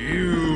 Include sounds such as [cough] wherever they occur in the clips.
You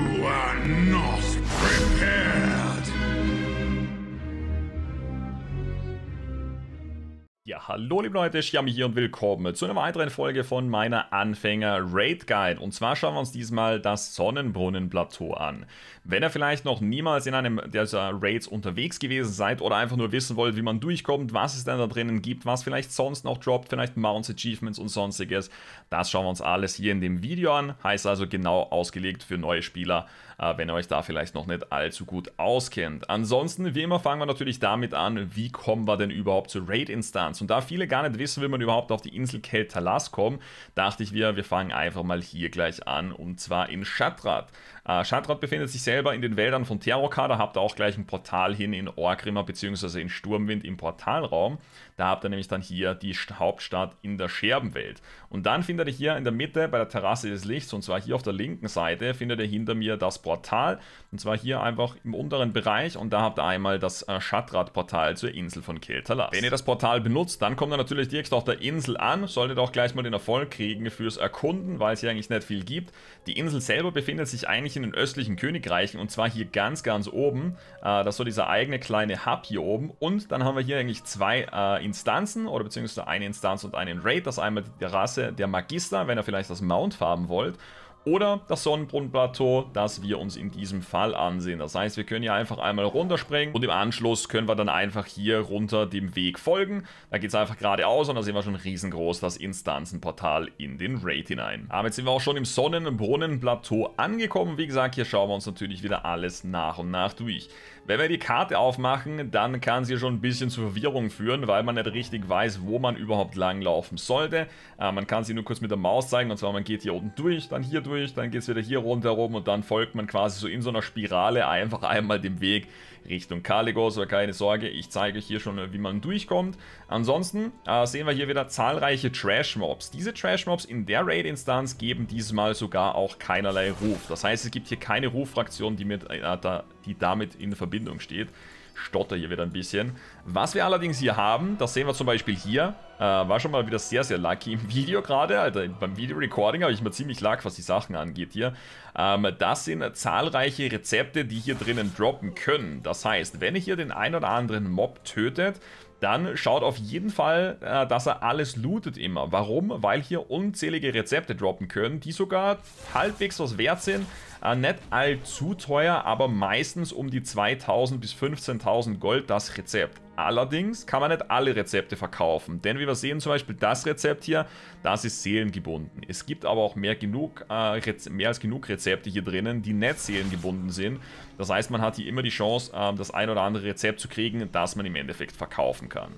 Ja, hallo liebe Leute, Shami hier und willkommen zu einer weiteren Folge von meiner Anfänger-Raid-Guide. Und zwar schauen wir uns diesmal das Sonnenbrunnenplateau an. Wenn ihr vielleicht noch niemals in einem dieser Raids unterwegs gewesen seid oder einfach nur wissen wollt, wie man durchkommt, was es denn da drinnen gibt, was vielleicht sonst noch droppt, vielleicht Mounts, Achievements und sonstiges, das schauen wir uns alles hier in dem Video an. Heißt also genau ausgelegt für neue Spieler, äh, wenn ihr euch da vielleicht noch nicht allzu gut auskennt. Ansonsten, wie immer, fangen wir natürlich damit an, wie kommen wir denn überhaupt zur Raid-Instanz? Und da viele gar nicht wissen, wie man überhaupt auf die Insel Keltalas kommt, dachte ich mir, wir fangen einfach mal hier gleich an und zwar in Shatrat. Äh, Shadrat befindet sich selber in den Wäldern von Terokar, da habt ihr auch gleich ein Portal hin in Orgrimmer bzw. in Sturmwind im Portalraum. Da habt ihr nämlich dann hier die Hauptstadt in der Scherbenwelt. Und dann findet ihr hier in der Mitte bei der Terrasse des Lichts, und zwar hier auf der linken Seite, findet ihr hinter mir das Portal. Und zwar hier einfach im unteren Bereich und da habt ihr einmal das äh, Schattradportal zur Insel von Keltalas. Wenn ihr das Portal benutzt, dann kommt ihr natürlich direkt auf der Insel an, solltet auch gleich mal den Erfolg kriegen fürs Erkunden, weil es hier eigentlich nicht viel gibt. Die Insel selber befindet sich eigentlich nämlich in den östlichen Königreichen und zwar hier ganz, ganz oben. Äh, das ist so dieser eigene kleine Hub hier oben. Und dann haben wir hier eigentlich zwei äh, Instanzen oder beziehungsweise eine Instanz und einen Raid. Das ist einmal die Rasse der Magister, wenn ihr vielleicht das Mount farben wollt oder das Sonnenbrunnenplateau, das wir uns in diesem Fall ansehen. Das heißt, wir können hier einfach einmal runterspringen und im Anschluss können wir dann einfach hier runter dem Weg folgen. Da geht es einfach geradeaus und da sehen wir schon riesengroß das Instanzenportal in den Raid hinein. Aber jetzt sind wir auch schon im Sonnenbrunnenplateau angekommen. Wie gesagt, hier schauen wir uns natürlich wieder alles nach und nach durch. Wenn wir die Karte aufmachen, dann kann es hier schon ein bisschen zu Verwirrung führen, weil man nicht richtig weiß, wo man überhaupt langlaufen sollte. Äh, man kann sie nur kurz mit der Maus zeigen und zwar man geht hier unten durch, dann hier durch durch, dann geht es wieder hier rundherum und dann folgt man quasi so in so einer Spirale einfach einmal dem Weg Richtung Kaligos. Aber keine Sorge, ich zeige euch hier schon, wie man durchkommt. Ansonsten äh, sehen wir hier wieder zahlreiche Trash-Mobs. Diese Trash-Mobs in der Raid-Instanz geben diesmal sogar auch keinerlei Ruf. Das heißt, es gibt hier keine Ruffraktion, die, mit, äh, da, die damit in Verbindung steht stotter hier wieder ein bisschen. Was wir allerdings hier haben, das sehen wir zum Beispiel hier, äh, war schon mal wieder sehr, sehr lucky im [laughs] Video gerade, Alter, beim Video-Recording habe ich mal ziemlich luck, was die Sachen angeht hier. Ähm, das sind zahlreiche Rezepte, die hier drinnen droppen können. Das heißt, wenn ihr hier den ein oder anderen Mob tötet, dann schaut auf jeden Fall, äh, dass er alles lootet immer. Warum? Weil hier unzählige Rezepte droppen können, die sogar halbwegs was wert sind, äh, nicht allzu teuer, aber meistens um die 2000 bis 15.000 Gold das Rezept. Allerdings kann man nicht alle Rezepte verkaufen, denn wie wir sehen zum Beispiel das Rezept hier, das ist seelengebunden. Es gibt aber auch mehr, genug, äh, mehr als genug Rezepte hier drinnen, die nicht seelengebunden sind. Das heißt, man hat hier immer die Chance, äh, das ein oder andere Rezept zu kriegen, das man im Endeffekt verkaufen kann.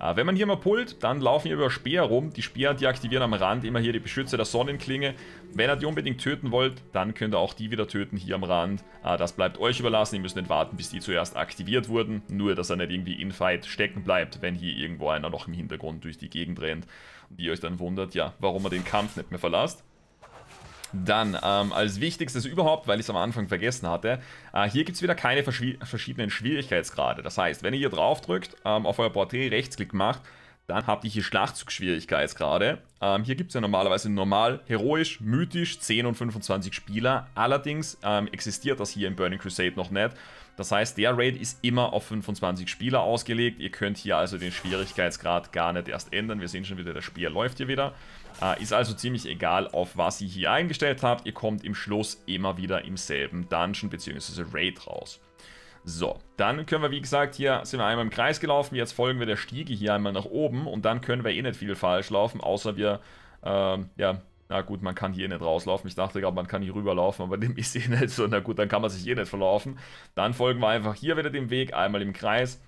Äh, wenn man hier mal pullt, dann laufen hier über Speer rum. Die Speer, die aktivieren am Rand immer hier die Beschützer der Sonnenklinge. Wenn ihr die unbedingt töten wollt, dann könnt ihr auch die wieder töten hier am Rand. Äh, das bleibt euch überlassen. Ihr müsst nicht warten, bis die zuerst aktiviert wurden. Nur, dass er nicht irgendwie in Fight stecken bleibt, wenn hier irgendwo einer noch im Hintergrund durch die Gegend rennt. Und ihr euch dann wundert, ja, warum er den Kampf nicht mehr verlasst. Dann, ähm, als wichtigstes überhaupt, weil ich es am Anfang vergessen hatte, äh, hier gibt es wieder keine verschiedenen Schwierigkeitsgrade. Das heißt, wenn ihr hier drauf drückt, ähm, auf euer Porträt Rechtsklick macht dann habt ihr hier Schlachtzugsschwierigkeitsgrade. Ähm, hier gibt es ja normalerweise normal, heroisch, mythisch 10 und 25 Spieler. Allerdings ähm, existiert das hier im Burning Crusade noch nicht. Das heißt, der Raid ist immer auf 25 Spieler ausgelegt. Ihr könnt hier also den Schwierigkeitsgrad gar nicht erst ändern. Wir sehen schon wieder, das Spiel läuft hier wieder. Äh, ist also ziemlich egal, auf was ihr hier eingestellt habt. Ihr kommt im Schluss immer wieder im selben Dungeon bzw. Raid raus. So, dann können wir, wie gesagt, hier sind wir einmal im Kreis gelaufen. Jetzt folgen wir der Stiege hier einmal nach oben und dann können wir eh nicht viel falsch laufen, außer wir, ähm, ja, na gut, man kann hier nicht rauslaufen. Ich dachte gerade, man kann hier rüberlaufen, aber [laughs] dem ist eh nicht so. Na gut, dann kann man sich eh nicht verlaufen. Dann folgen wir einfach hier wieder dem Weg, einmal im Kreis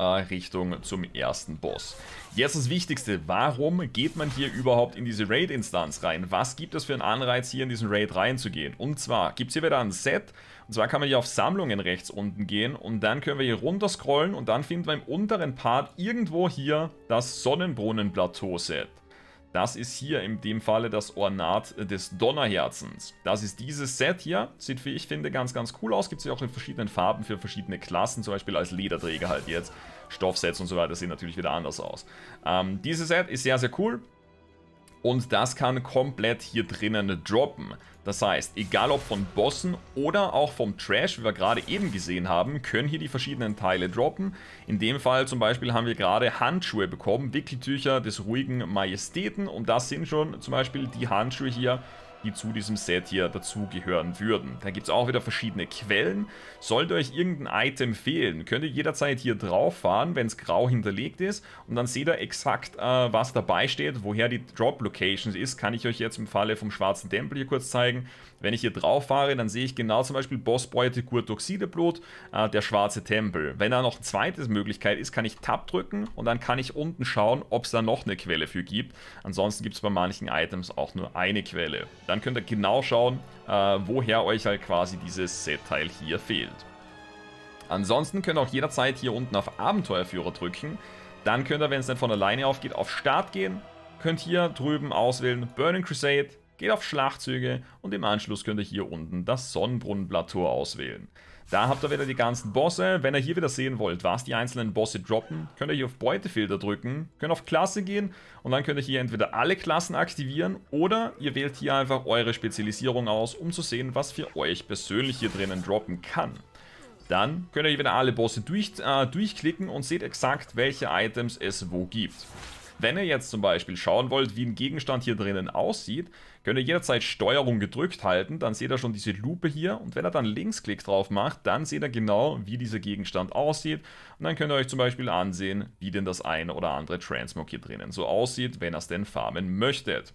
äh, Richtung zum ersten Boss. Jetzt das Wichtigste, warum geht man hier überhaupt in diese Raid-Instanz rein? Was gibt es für einen Anreiz, hier in diesen Raid reinzugehen? Und zwar gibt es hier wieder ein Set, und zwar kann man hier auf Sammlungen rechts unten gehen und dann können wir hier runter scrollen und dann finden wir im unteren Part irgendwo hier das Sonnenbrunnenplateau-Set. Das ist hier in dem Falle das Ornat des Donnerherzens. Das ist dieses Set hier. Sieht, wie ich finde, ganz, ganz cool aus. Gibt es ja auch in verschiedenen Farben für verschiedene Klassen, zum Beispiel als Lederträger halt jetzt. Stoffsets und so weiter sehen natürlich wieder anders aus. Ähm, dieses Set ist sehr, sehr cool und das kann komplett hier drinnen droppen. Das heißt, egal ob von Bossen oder auch vom Trash, wie wir gerade eben gesehen haben, können hier die verschiedenen Teile droppen. In dem Fall zum Beispiel haben wir gerade Handschuhe bekommen, Wickeltücher des ruhigen Majestäten und das sind schon zum Beispiel die Handschuhe hier, die zu diesem Set hier dazugehören würden. Da gibt es auch wieder verschiedene Quellen. Sollte euch irgendein Item fehlen, könnt ihr jederzeit hier drauf fahren, wenn es grau hinterlegt ist und dann seht ihr exakt, äh, was dabei steht, woher die Drop Locations ist, kann ich euch jetzt im Falle vom schwarzen Tempel hier kurz zeigen. Wenn ich hier drauf fahre, dann sehe ich genau zum Beispiel Bossbeute Tekur äh, der schwarze Tempel. Wenn da noch eine zweite Möglichkeit ist, kann ich Tab drücken und dann kann ich unten schauen, ob es da noch eine Quelle für gibt. Ansonsten gibt es bei manchen Items auch nur eine Quelle. Dann könnt ihr genau schauen, äh, woher euch halt quasi dieses Set-Teil hier fehlt. Ansonsten könnt ihr auch jederzeit hier unten auf Abenteuerführer drücken. Dann könnt ihr, wenn es dann von alleine aufgeht, auf Start gehen. Könnt hier drüben auswählen Burning Crusade, geht auf Schlachtzüge und im Anschluss könnt ihr hier unten das Sonnenbrunnenplateau auswählen. Da habt ihr wieder die ganzen Bosse. Wenn ihr hier wieder sehen wollt, was die einzelnen Bosse droppen, könnt ihr hier auf Beutefilter drücken, könnt auf Klasse gehen und dann könnt ihr hier entweder alle Klassen aktivieren oder ihr wählt hier einfach eure Spezialisierung aus, um zu sehen, was für euch persönlich hier drinnen droppen kann. Dann könnt ihr hier wieder alle Bosse durch, äh, durchklicken und seht exakt, welche Items es wo gibt. Wenn ihr jetzt zum Beispiel schauen wollt, wie ein Gegenstand hier drinnen aussieht, könnt ihr jederzeit Steuerung gedrückt halten, dann seht ihr schon diese Lupe hier und wenn ihr dann Linksklick drauf macht, dann seht ihr genau, wie dieser Gegenstand aussieht und dann könnt ihr euch zum Beispiel ansehen, wie denn das eine oder andere Transmog hier drinnen so aussieht, wenn ihr es denn farmen möchtet.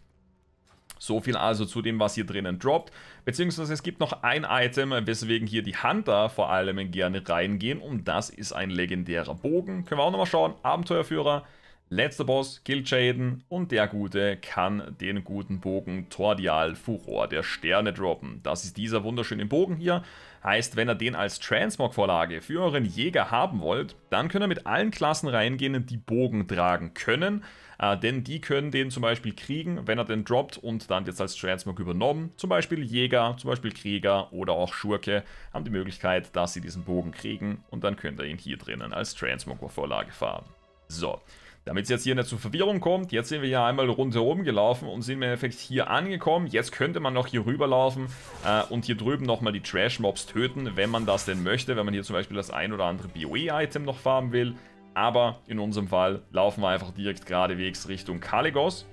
So viel also zu dem, was hier drinnen droppt. Beziehungsweise es gibt noch ein Item, weswegen hier die Hunter vor allem gerne reingehen. Und das ist ein legendärer Bogen. Können wir auch nochmal schauen. Abenteuerführer. Letzter Boss killt Jaden und der Gute kann den guten Bogen Tordial Furor der Sterne droppen. Das ist dieser wunderschöne Bogen hier. Heißt, wenn ihr den als Transmog-Vorlage für euren Jäger haben wollt, dann könnt ihr mit allen Klassen reingehen, die Bogen tragen können. Äh, denn die können den zum Beispiel kriegen, wenn er den droppt und dann jetzt als Transmog übernommen. Zum Beispiel Jäger, zum Beispiel Krieger oder auch Schurke haben die Möglichkeit, dass sie diesen Bogen kriegen. Und dann könnt ihr ihn hier drinnen als Transmog-Vorlage fahren. So. Damit es jetzt hier nicht zu Verwirrung kommt, jetzt sind wir hier einmal rundherum gelaufen und sind im Endeffekt hier angekommen. Jetzt könnte man noch hier rüberlaufen äh, und hier drüben nochmal die Trash-Mobs töten, wenn man das denn möchte. Wenn man hier zum Beispiel das ein oder andere BOE-Item noch farmen will. Aber in unserem Fall laufen wir einfach direkt geradewegs Richtung Kaligos.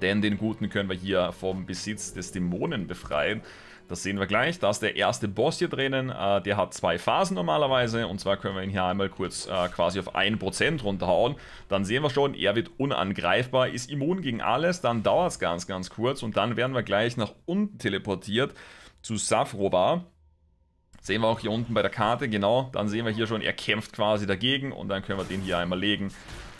Denn den Guten können wir hier vom Besitz des Dämonen befreien. Das sehen wir gleich. Da ist der erste Boss hier drinnen. Äh, der hat zwei Phasen normalerweise. Und zwar können wir ihn hier einmal kurz äh, quasi auf 1% runterhauen. Dann sehen wir schon, er wird unangreifbar, ist immun gegen alles. Dann dauert es ganz, ganz kurz. Und dann werden wir gleich nach unten teleportiert zu Safrobar. Sehen wir auch hier unten bei der Karte, genau. Dann sehen wir hier schon, er kämpft quasi dagegen. Und dann können wir den hier einmal legen.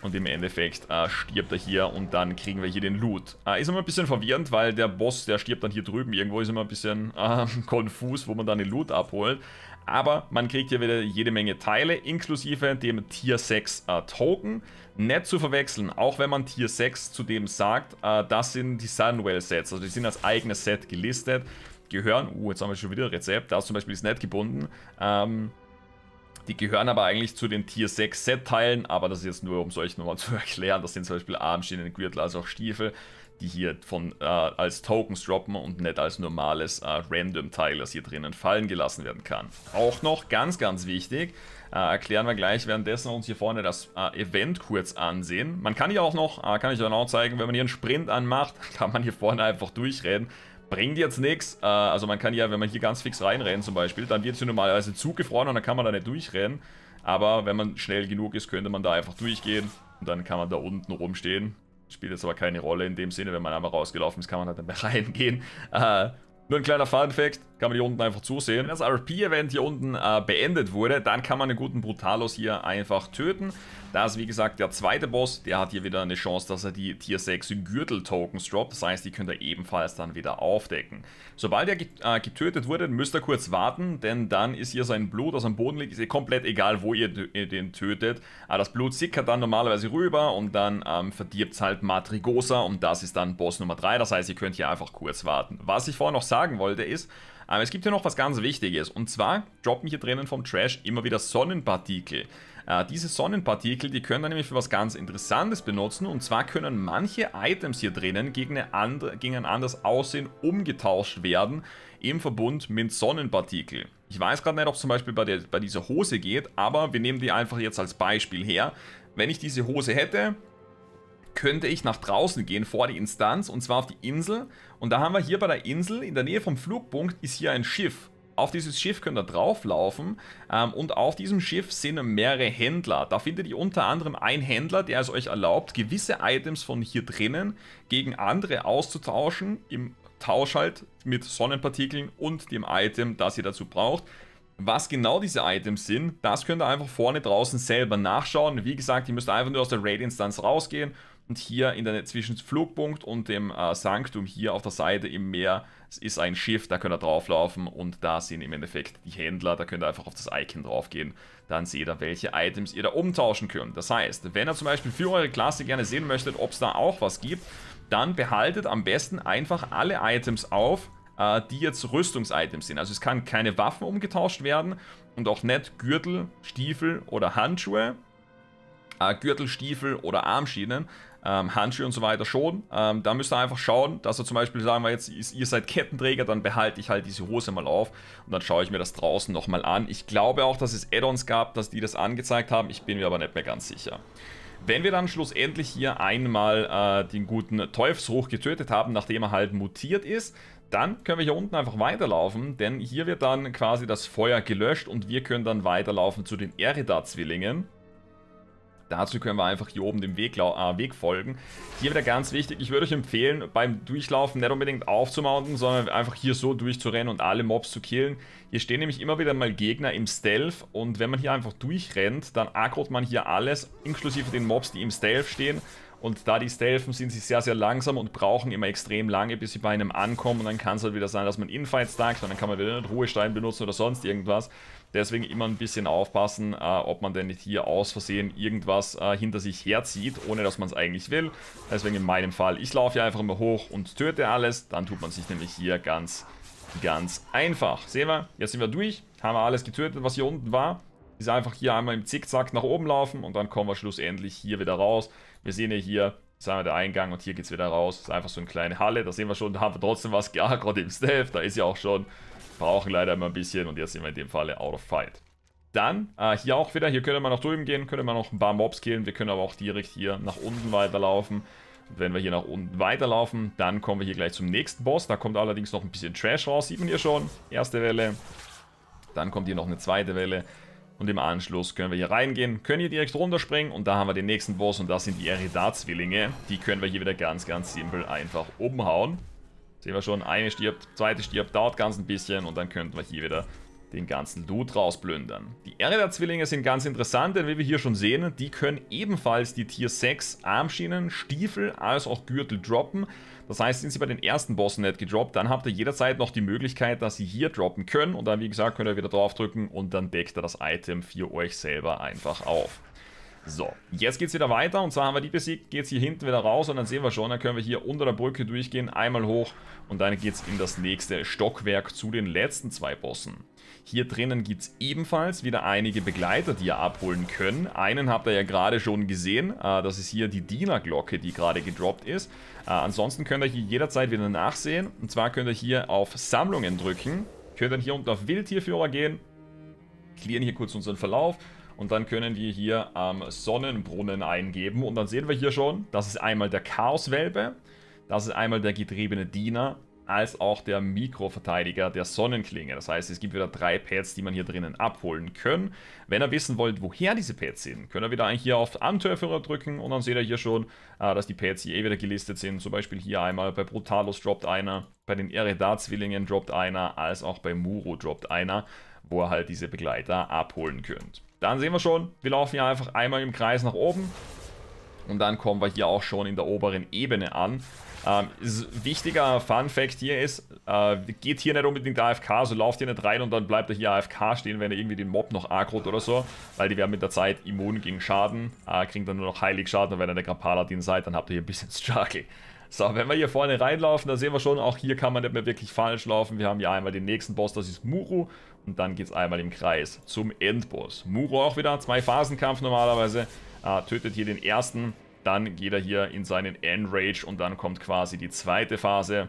Und im Endeffekt äh, stirbt er hier und dann kriegen wir hier den Loot. Äh, ist immer ein bisschen verwirrend, weil der Boss, der stirbt dann hier drüben irgendwo, ist immer ein bisschen äh, [laughs] konfus, wo man dann den Loot abholt. Aber man kriegt hier wieder jede Menge Teile, inklusive dem Tier 6 äh, Token. Nett zu verwechseln, auch wenn man Tier 6 zu dem sagt, äh, das sind die Sunwell Sets, also die sind als eigenes Set gelistet. Gehören, uh, jetzt haben wir schon wieder ein Rezept, da ist zum Beispiel das nicht gebunden. Ähm, die gehören aber eigentlich zu den Tier 6 Set-Teilen, aber das ist jetzt nur, um es euch nochmal [laughs] zu erklären. Das sind zum Beispiel armstehende Gürtel, also auch Stiefel, die hier von, äh, als Tokens droppen und nicht als normales äh, Random-Teil, das hier drinnen fallen gelassen werden kann. Auch noch ganz, ganz wichtig, äh, erklären wir gleich währenddessen uns hier vorne das äh, Event kurz ansehen. Man kann hier auch noch, äh, kann ich euch auch noch zeigen, wenn man hier einen Sprint anmacht, [laughs] kann man hier vorne einfach durchreden bringt jetzt nichts. Äh, also man kann ja, wenn man hier ganz fix reinrennen zum Beispiel, dann wird sie normalerweise zugefroren und dann kann man da nicht durchrennen. Aber wenn man schnell genug ist, könnte man da einfach durchgehen und dann kann man da unten rumstehen. Spielt jetzt aber keine Rolle in dem Sinne, wenn man einmal rausgelaufen ist, kann man halt [laughs] da dann reingehen. Äh, nur ein kleiner Fun-Fact, kann man hier unten einfach zusehen. Wenn das RP-Event hier unten äh, beendet wurde, dann kann man den guten Brutalos hier einfach töten. Da ist wie gesagt der zweite Boss, der hat hier wieder eine Chance, dass er die Tier 6 Gürtel-Tokens droppt. Das heißt, die könnt ihr ebenfalls dann wieder aufdecken. Sobald er äh, getötet wurde, müsst ihr kurz warten, denn dann ist hier sein Blut, das am Boden liegt, ist ihr eh komplett egal, wo ihr den tötet. Aber ah, das Blut sickert dann normalerweise rüber und dann ähm, verdirbt es halt Matrigosa und das ist dann Boss Nummer 3. Das heißt, ihr könnt hier einfach kurz warten. Was ich vorher noch sagen wollte ist, aber es gibt hier noch was ganz Wichtiges. Und zwar droppen hier drinnen vom Trash immer wieder Sonnenpartikel. Äh, diese Sonnenpartikel, die können dann nämlich für was ganz Interessantes benutzen. Und zwar können manche Items hier drinnen gegen, eine andre, gegen ein anderes Aussehen umgetauscht werden im Verbund mit Sonnenpartikel. Ich weiß gerade nicht, ob es zum Beispiel bei, der, bei dieser Hose geht, aber wir nehmen die einfach jetzt als Beispiel her. Wenn ich diese Hose hätte, könnte ich nach draußen gehen vor die Instanz und zwar auf die Insel. Und da haben wir hier bei der Insel, in der Nähe vom Flugpunkt, ist hier ein Schiff. Auf dieses Schiff könnt ihr drauflaufen ähm, und auf diesem Schiff sind mehrere Händler. Da findet ihr unter anderem einen Händler, der es euch erlaubt, gewisse Items von hier drinnen gegen andere auszutauschen im Tausch halt mit Sonnenpartikeln und dem Item, das ihr dazu braucht. Was genau diese Items sind, das könnt ihr einfach vorne draußen selber nachschauen. Wie gesagt, ihr müsst einfach nur aus der Raid-Instanz rausgehen und hier in der, zwischen Flugpunkt und dem äh, Sanktum hier auf der Seite im Meer ist ein Schiff, da könnt ihr drauflaufen und da sind im Endeffekt die Händler, da könnt ihr einfach auf das Icon draufgehen, dann seht ihr, welche Items ihr da umtauschen könnt. Das heißt, wenn ihr zum Beispiel für eure Klasse gerne sehen möchtet, ob es da auch was gibt, dann behaltet am besten einfach alle Items auf, äh, die jetzt Rüstungsitems sind. Also es kann keine Waffen umgetauscht werden und auch nicht Gürtel, Stiefel oder Handschuhe, äh, Gürtel, Stiefel oder Armschienen ähm, Handschuhe und so weiter schon. Ähm, da müsst ihr einfach schauen, dass ihr zum Beispiel, sagen wir jetzt, ihr seid Kettenträger, dann behalte ich halt diese Hose mal auf und dann schaue ich mir das draußen nochmal an. Ich glaube auch, dass es Add-ons gab, dass die das angezeigt haben. Ich bin mir aber nicht mehr ganz sicher. Wenn wir dann schlussendlich hier einmal äh, den guten Teufelsruch getötet haben, nachdem er halt mutiert ist, dann können wir hier unten einfach weiterlaufen, denn hier wird dann quasi das Feuer gelöscht und wir können dann weiterlaufen zu den Erida-Zwillingen. Dazu können wir einfach hier oben dem Weg, äh, Weg folgen. Hier wieder ganz wichtig, ich würde euch empfehlen, beim Durchlaufen nicht unbedingt aufzumounten, sondern einfach hier so durchzurennen und alle Mobs zu killen. Hier stehen nämlich immer wieder mal Gegner im Stealth und wenn man hier einfach durchrennt, dann aggrot man hier alles, inklusive den Mobs, die im Stealth stehen. Und da die Stealthen sind sie sehr, sehr langsam und brauchen immer extrem lange, bis sie bei einem ankommen. Und dann kann es halt wieder sein, dass man Infights sagt und dann kann man wieder einen Ruhestein benutzen oder sonst irgendwas. Deswegen immer ein bisschen aufpassen, äh, ob man denn nicht hier aus Versehen irgendwas äh, hinter sich herzieht, ohne dass man es eigentlich will. Deswegen in meinem Fall, ich laufe hier einfach immer hoch und töte alles. Dann tut man sich nämlich hier ganz, ganz einfach. Sehen wir, jetzt sind wir durch, haben wir alles getötet, was hier unten war. Ist einfach hier einmal im Zickzack nach oben laufen und dann kommen wir schlussendlich hier wieder raus. Wir sehen ja hier, das ist einmal der Eingang und hier geht es wieder raus. Das ist einfach so eine kleine Halle, da sehen wir schon, da haben wir trotzdem was geagert im Stealth, Da ist ja auch schon brauchen leider immer ein bisschen und jetzt sind wir in dem Falle out of fight. Dann, äh, hier auch wieder, hier können wir nach drüben gehen, können wir noch ein paar Mobs killen. Wir können aber auch direkt hier nach unten weiterlaufen. Und wenn wir hier nach unten weiterlaufen, dann kommen wir hier gleich zum nächsten Boss. Da kommt allerdings noch ein bisschen Trash raus, sieht man hier schon. Erste Welle. Dann kommt hier noch eine zweite Welle. Und im Anschluss können wir hier reingehen, können hier direkt runterspringen und da haben wir den nächsten Boss und das sind die Eridar-Zwillinge. Die können wir hier wieder ganz, ganz simpel einfach umhauen. Sehen wir schon, eine stirbt, zweite stirbt, dauert ganz ein bisschen und dann könnten wir hier wieder den ganzen Loot rausplündern. Die Ehre der Zwillinge sind ganz interessant, denn wie wir hier schon sehen, die können ebenfalls die Tier 6 Armschienen, Stiefel als auch Gürtel droppen. Das heißt, sind sie bei den ersten Bossen nicht gedroppt, dann habt ihr jederzeit noch die Möglichkeit, dass sie hier droppen können. Und dann, wie gesagt, könnt ihr wieder draufdrücken und dann deckt ihr das Item für euch selber einfach auf. So, jetzt geht es wieder weiter und zwar haben wir die besiegt, geht es hier hinten wieder raus und dann sehen wir schon, dann können wir hier unter der Brücke durchgehen, einmal hoch und dann geht es in das nächste Stockwerk zu den letzten zwei Bossen. Hier drinnen gibt es ebenfalls wieder einige Begleiter, die ihr abholen können. Einen habt ihr ja gerade schon gesehen, äh, das ist hier die Dienerglocke, die gerade gedroppt ist. Äh, ansonsten könnt ihr hier jederzeit wieder nachsehen und zwar könnt ihr hier auf Sammlungen drücken, könnt dann hier unten auf Wildtierführer gehen, klären hier kurz unseren Verlauf und dann können wir hier ähm, Sonnenbrunnen eingeben. Und dann sehen wir hier schon, das ist einmal der Chaoswelpe, das ist einmal der getriebene Diener, als auch der Mikroverteidiger der Sonnenklinge. Das heißt, es gibt wieder drei Pads, die man hier drinnen abholen kann. Wenn ihr wissen wollt, woher diese Pads sind, könnt ihr wieder hier auf Antöferer drücken und dann seht ihr hier schon, äh, dass die Pads hier eh wieder gelistet sind. Zum Beispiel hier einmal bei Brutalos droppt einer, bei den Eredar-Zwillingen droppt einer, als auch bei Muro droppt einer, wo ihr halt diese Begleiter abholen könnt. Dann sehen wir schon, wir laufen hier einfach einmal im Kreis nach oben. Und dann kommen wir hier auch schon in der oberen Ebene an. Ähm, wichtiger Fun Fact hier ist, äh, geht hier nicht unbedingt AFK, so lauft ihr nicht rein und dann bleibt ihr hier AFK stehen, wenn ihr irgendwie den Mob noch agrot oder so, weil die werden mit der Zeit immun gegen Schaden, äh, kriegen dann nur noch Heiligschaden und wenn ihr der Paladin seid, dann habt ihr hier ein bisschen [laughs] Struggle. So, wenn wir hier vorne reinlaufen, da sehen wir schon, auch hier kann man nicht mehr wirklich falsch laufen. Wir haben hier einmal den nächsten Boss, das ist Muru. Und dann geht es einmal im Kreis zum Endboss. Muru auch wieder, zwei Phasenkampf normalerweise. Äh, tötet hier den ersten, dann geht er hier in seinen Enrage und dann kommt quasi die zweite Phase,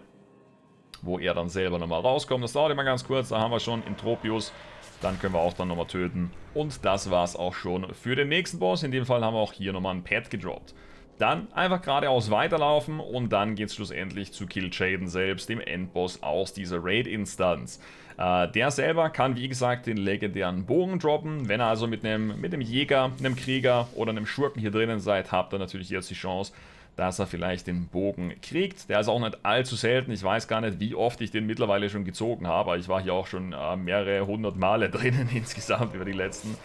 wo er dann selber nochmal rauskommt. Das dauert immer ganz kurz, da haben wir schon Entropius. Dann können wir auch dann nochmal töten. Und das war's auch schon für den nächsten Boss. In dem Fall haben wir auch hier nochmal ein Pad gedroppt. Dann einfach geradeaus weiterlaufen und dann geht es schlussendlich zu Kill Jaden selbst, dem Endboss aus dieser Raid-Instanz. Äh, der selber kann wie gesagt den legendären Bogen droppen. Wenn ihr also mit einem mit Jäger, einem Krieger oder einem Schurken hier drinnen seid, habt ihr natürlich jetzt die Chance, dass er vielleicht den Bogen kriegt. Der ist auch nicht allzu selten. Ich weiß gar nicht, wie oft ich den mittlerweile schon gezogen habe. Ich war hier auch schon äh, mehrere hundert Male [laughs] drinnen insgesamt über die letzten,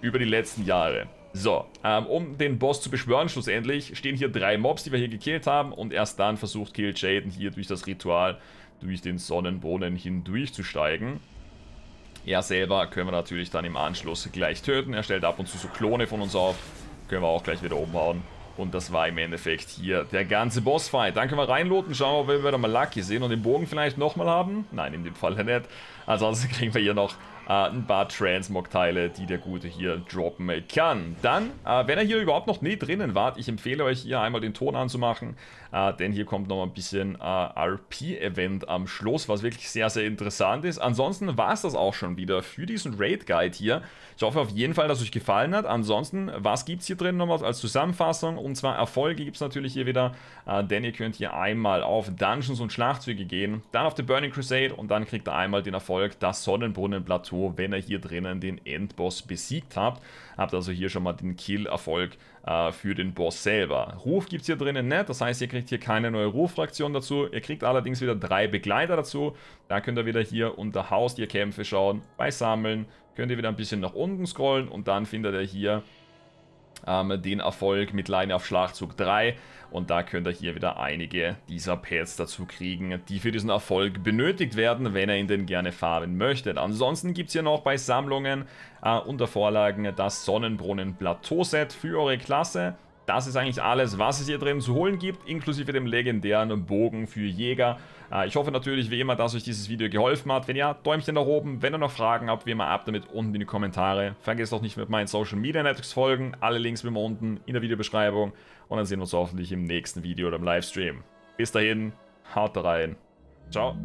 über die letzten Jahre. So, ähm, um den Boss zu beschwören schlussendlich, stehen hier drei Mobs, die wir hier gekillt haben. Und erst dann versucht Kill Jaden hier durch das Ritual, durch den Sonnenbrunnen hindurchzusteigen. Er selber können wir natürlich dann im Anschluss gleich töten. Er stellt ab und zu so Klone von uns auf. Können wir auch gleich wieder umhauen. Und das war im Endeffekt hier der ganze Bossfight. Dann können wir reinloten, schauen, ob wir wieder mal Lucky sehen und den Bogen vielleicht nochmal haben. Nein, in dem Fall ja nicht. Ansonsten [laughs] kriegen wir hier noch äh, ein paar Transmog-Teile, die der Gute hier droppen kann. Dann, äh, wenn ihr hier überhaupt noch nie drinnen wart, ich empfehle euch hier einmal den Ton anzumachen, äh, denn hier kommt noch ein bisschen äh, RP-Event am Schluss, was wirklich sehr, sehr interessant ist. Ansonsten war es das auch schon wieder für diesen Raid-Guide hier. Ich hoffe auf jeden Fall, dass es euch gefallen hat. Ansonsten, was gibt es hier drin nochmal als Zusammenfassung? Und zwar Erfolge gibt es natürlich hier wieder, äh, denn ihr könnt hier einmal auf Dungeons und Schlachtzüge gehen, dann auf The Burning Crusade und dann kriegt ihr einmal den Erfolg, das Sonnenbrunnenplateau Plateau, wenn ihr hier drinnen den Endboss besiegt habt. Habt also hier schon mal den Kill-Erfolg äh, für den Boss selber. Ruf gibt es hier drinnen nicht, das heißt, ihr kriegt hier keine neue Ruffraktion dazu. Ihr kriegt allerdings wieder drei Begleiter dazu. Da könnt ihr wieder hier unter Haus die Haustierkämpfe schauen, bei Sammeln, könnt ihr wieder ein bisschen nach unten scrollen und dann findet ihr hier ähm, den Erfolg mit Leine auf Schlachtzug 3 und da könnt ihr hier wieder einige dieser Pads dazu kriegen, die für diesen Erfolg benötigt werden, wenn ihr ihn denn gerne farben möchtet. Ansonsten gibt es hier noch bei Sammlungen äh, unter Vorlagen das Sonnenbrunnen Plateau-Set für eure Klasse. Das ist eigentlich alles, was es hier drin zu holen gibt, inklusive dem legendären Bogen für Jäger. Äh, ich hoffe natürlich wie immer, dass euch dieses Video geholfen hat. Wenn ja, Däumchen nach oben. Wenn ihr noch Fragen habt, wie immer ab damit unten in die Kommentare. Vergesst auch nicht mit meinen Social Media Networks folgen. Alle Links wie immer unten in der Videobeschreibung. Und dann sehen wir uns hoffentlich im nächsten Video oder im Livestream. Bis dahin, haut rein. Ciao.